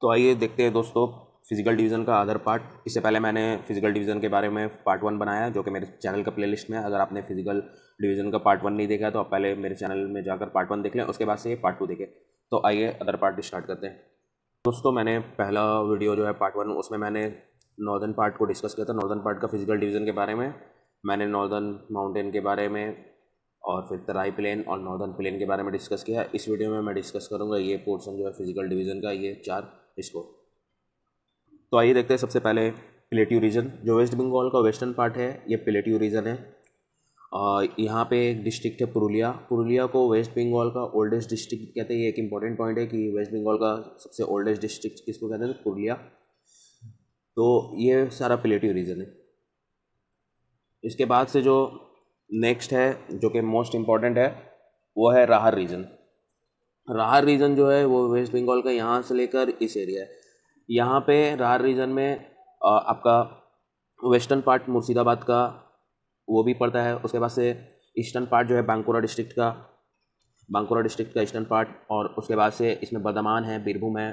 तो आइए देखते हैं दोस्तों फिजिकल डिवीज़न का अदर पार्ट इससे पहले मैंने फिजिकल डिवीज़न के बारे में पार्ट वन बनाया जो कि मेरे चैनल का प्लेलिस्ट में अगर आपने फिजिकल डिवीज़न का पार्ट वन नहीं देखा तो आप पहले मेरे चैनल में जाकर पार्ट वन देख लें उसके बाद से ये पार्ट टू देखें तो आइए अदर पार्ट स्टार्ट करते हैं दोस्तों मैंने पहला वीडियो जो है पार्ट वन उसमें मैंने नॉर्दर्न पार्ट को डिस्कस किया था नॉर्दर्न पार्ट का फिजिकल डिवीज़न के बारे में मैंने नॉर्दर्न माउंटेन के बारे में और फिर तराई प्लेन और नॉर्दर्न प्लेन के बारे में डिस्कस किया इस वीडियो में मैं डिस्कस करूँगा ये पोर्सन जो है फिजिकल डिवीज़न का ये चार इसको तो आइए देखते हैं सबसे पहले प्लेट्यू रीजन जो वेस्ट बंगाल का वेस्टर्न पार्ट है ये प्लेट्यू रीजन है यहाँ पे एक डिस्ट्रिक्ट है पुरुलिया पुरुलिया को वेस्ट बंगाल का ओल्डेस्ट डिस्ट्रिक्ट कहते हैं ये एक इंपॉर्टेंट पॉइंट है कि वेस्ट बंगाल का सबसे ओल्डेस्ट डिस्ट्रिक्ट किसको कहते हैं तो पुरुलिया तो ये सारा प्लेट्यू रीजन है इसके बाद से जो नेक्स्ट है जो कि मोस्ट इम्पॉर्टेंट है वो है राहर रीजन राहर रीजन जो है वो वेस्ट बंगाल का यहाँ से लेकर इस एरिया है यहाँ पे राहर रीजन में आपका वेस्टर्न पार्ट मुर्शिदाबाद का वो भी पड़ता है उसके बाद से ईस्टर्न पार्ट जो है बांकुरा डिस्ट्रिक्ट का बांकुरा डिस्ट्रिक्ट का ईस्टर्न पार्ट और उसके बाद से इसमें बर्दमान है बीरभूम है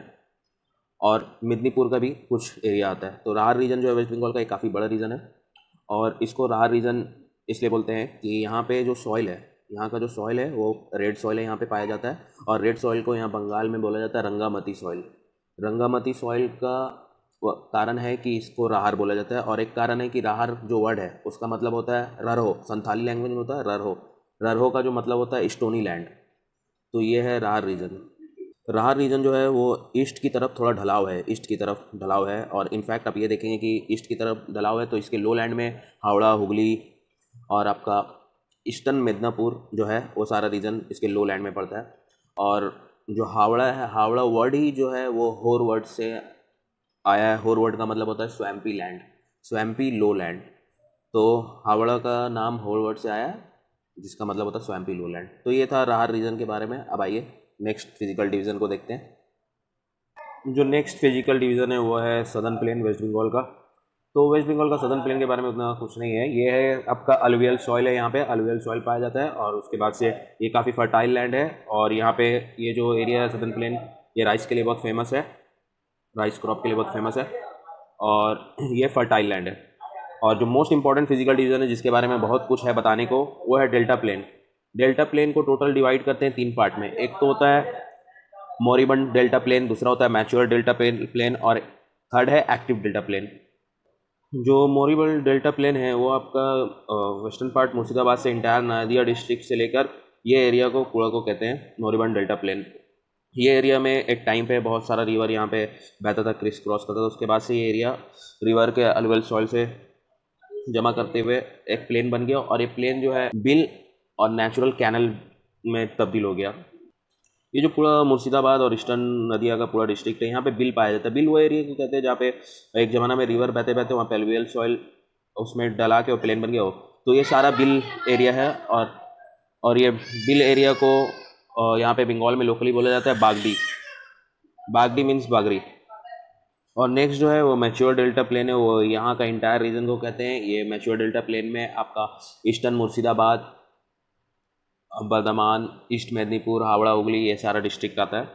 और मिदनीपुर का भी कुछ एरिया आता है तो राहर रीजन जो है वेस्ट बंगाल का एक काफ़ी बड़ा रीजन है और इसको राहर रीजन इसलिए बोलते हैं कि यहाँ पे जो सॉइल है यहाँ का जो सॉइल है वो रेड सॉइल है यहाँ पे पाया जाता है और रेड सॉइल को यहाँ बंगाल में बोला जाता है रंगामती सॉइल रंगामती सॉइल का कारण है कि इसको राहर बोला जाता है और एक कारण है कि राहर जो वर्ड है उसका मतलब होता है ररहो संथाली लैंग्वेज में होता है ररहो ररहो का जो मतलब होता है स्टोनी लैंड तो ये है राहर रीजन राहर रीजन जो है वो ईस्ट की तरफ थोड़ा ढलाव है ईस्ट की तरफ ढलाव है और इनफैक्ट आप ये देखेंगे कि ईस्ट की तरफ ढलाव है तो इसके लो लैंड में हावड़ा हुगली और आपका ईस्टर्न मिदनापुर जो है वो सारा रीजन इसके लो लैंड में पड़ता है और जो हावड़ा है हावड़ा वर्ड ही जो है वो होर वर्ड से आया है होर वर्ड का मतलब होता है swampy land swampy low land तो हावड़ा का नाम होर वर्ड से आया है जिसका मतलब होता है स्वैम्पी लो लैंड तो ये था राहर रीजन के बारे में अब आइए नेक्स्ट फिजिकल डिवीज़न को देखते हैं जो नेक्स्ट फिजिकल डिवीज़न है वो है सदर्न प्लेन वेस्ट बंगाल का तो वेस्ट बंगाल का सदर्न प्लेन के बारे में उतना कुछ नहीं है ये है आपका अलवियल सॉइल है यहाँ पे अलवियल सॉइल पाया जाता है और उसके बाद से ये काफ़ी फर्टाइल लैंड है और यहाँ पे ये जो एरिया है सदर्न प्लेन ये राइस के लिए बहुत फेमस है राइस क्रॉप के लिए बहुत फेमस है और ये फर्टाइल लैंड है और जो मोस्ट इंपॉर्टेंट फिजिकल डिवीज़न है जिसके बारे में बहुत कुछ है बताने को वो है डेल्टा प्लेन डेल्टा प्लेन को टोटल डिवाइड करते हैं तीन पार्ट में एक तो होता है मोरीबंड डेल्टा प्लेन दूसरा होता है मैच्योर डेल्टा प्लेन और थर्ड है एक्टिव डेल्टा प्लेन जो मोरीबल डेल्टा प्लेन है वो आपका वेस्टर्न पार्ट मुर्शिदाबाद से इंटायर नादिया डिस्ट्रिक्ट से लेकर ये एरिया को कूड़ा को कहते हैं मोरीबल डेल्टा प्लेन ये एरिया में एक टाइम पे बहुत सारा रिवर यहाँ पे बहता था क्रिस क्रॉस करता था उसके बाद से ये एरिया रिवर के अलवेल सॉइल से जमा करते हुए एक प्लेन बन गया और ये प्लेन जो है बिल और नेचुरल कैनल में तब्दील हो गया ये जो पूरा मुर्शिदाबाद और ईस्टर्न नदिया का पूरा डिस्ट्रिक्ट है यहाँ पे बिल पाया जाता है बिल वो एरिया को कहते हैं जहाँ पे एक ज़माना में रिवर बहते बहते वहाँ पेलवियल सॉइल उसमें डला के और प्लेन बन गया हो तो ये सारा बिल एरिया है और और ये बिल एरिया को यहाँ पे बंगाल में लोकली बोला जाता है बागडी बागडी मीन्स बागरी और नेक्स्ट जो है वो मैच्योर डेल्टा प्लेन है वो यहाँ का इंटायर रीजन को कहते हैं ये मैच्योर डेल्टा प्लेन में आपका ईस्टर्न मुर्शिदाबाद बर्धमान ईस्ट मेदनीपुर हावड़ा हुगली ये सारा डिस्ट्रिक्ट आता है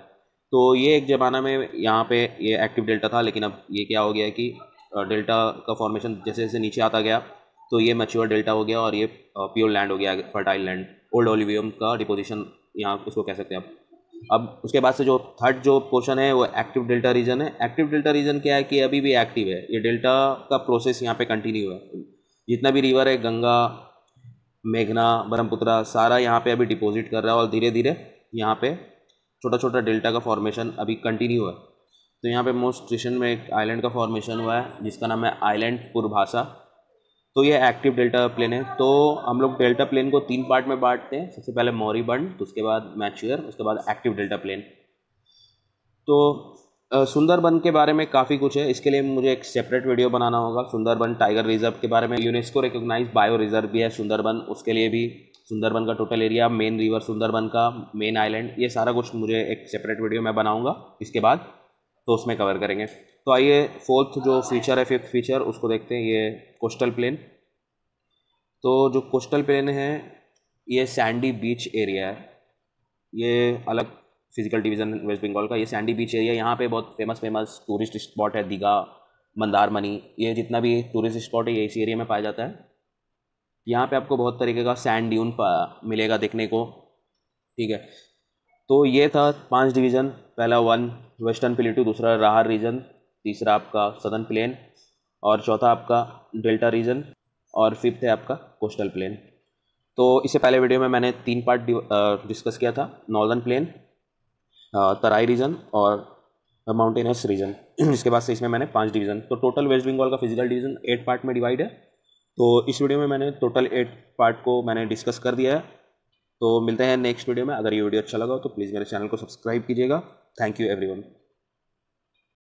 तो ये एक ज़माना में यहाँ पे ये एक्टिव डेल्टा था लेकिन अब ये क्या हो गया कि डेल्टा का फॉर्मेशन जैसे जैसे नीचे आता गया तो ये मच्योर डेल्टा हो गया और ये प्योर लैंड हो गया फर्टाइल लैंड ओल्ड ओलिवियम का डिपोजिशन यहाँ उसको कह सकते हैं आप अब उसके बाद से जो थर्ड जो पोर्शन है वो एक्टिव डेल्टा रीजन है एक्टिव डेल्टा रीजन क्या है कि अभी भी एक्टिव है ये डेल्टा का प्रोसेस यहाँ पे कंटिन्यू है जितना भी रिवर है गंगा मेघना ब्रह्मपुत्रा सारा यहाँ पे अभी डिपॉजिट कर रहा है और धीरे धीरे यहाँ पे छोटा छोटा डेल्टा का फॉर्मेशन अभी कंटिन्यू है तो यहाँ पे मोस्ट स्टेशन में एक आइलैंड का फॉर्मेशन हुआ है जिसका नाम है आइलैंड पुरभाषा तो ये एक्टिव डेल्टा प्लेन है तो हम लोग डेल्टा प्लेन को तीन पार्ट में बांटते हैं सबसे पहले मौरी बंड तो उसके बाद मैच्योर उसके बाद एक्टिव डेल्टा प्लेन तो सुंदरबन के बारे में काफ़ी कुछ है इसके लिए मुझे एक सेपरेट वीडियो बनाना होगा सुंदरबन टाइगर रिजर्व के बारे में यूनेस्को रिकोगनाइज बायो रिजर्व भी है सुंदरबन उसके लिए भी सुंदरबन का total area main river Sundarban का मेन आइलैंड ये सारा कुछ मुझे एक सेपरेट वीडियो मैं बनाऊँगा इसके बाद तो उसमें कवर करेंगे तो आइए फोर्थ जो फीचर है फिफ्थ फीचर उसको देखते हैं ये कोस्टल प्लेन तो जो कोस्टल प्लेन है ये सैंडी बीच एरिया है ये अलग फिजिकल डिवीज़न वेस्ट बंगाल का ये सैंडी बीच एरिया यहाँ पे बहुत फेमस फेमस टूरिस्ट स्पॉट है दीघा मंदारमनी ये जितना भी टूरिस्ट स्पॉट है ये इसी एरिया में पाया जाता है यहाँ पे आपको बहुत तरीके का सैंड ड्यून मिलेगा देखने को ठीक है तो ये था पांच डिवीज़न पहला वन वेस्टर्न प्लेटू दूसरा राहर रीजन तीसरा आपका सदर्न प्लेन और चौथा आपका डेल्टा रीजन और फिफ्थ है आपका कोस्टल प्लेन तो इससे पहले वीडियो में मैंने तीन पार्ट डिस्कस किया था नॉर्दर्न प्लेन तराई रीजन और माउंटेनस रीजन इसके बाद से इसमें मैंने पांच डिवीज़न तो टोटल वेस्ट बंगाल का फिजिकल डिवीज़न एट पार्ट में डिवाइड है तो इस वीडियो में मैंने टोटल एट पार्ट को मैंने डिस्कस कर दिया है तो मिलते हैं नेक्स्ट वीडियो में अगर ये वीडियो अच्छा लगा हो तो प्लीज़ मेरे चैनल को सब्सक्राइब कीजिएगा थैंक यू एवरी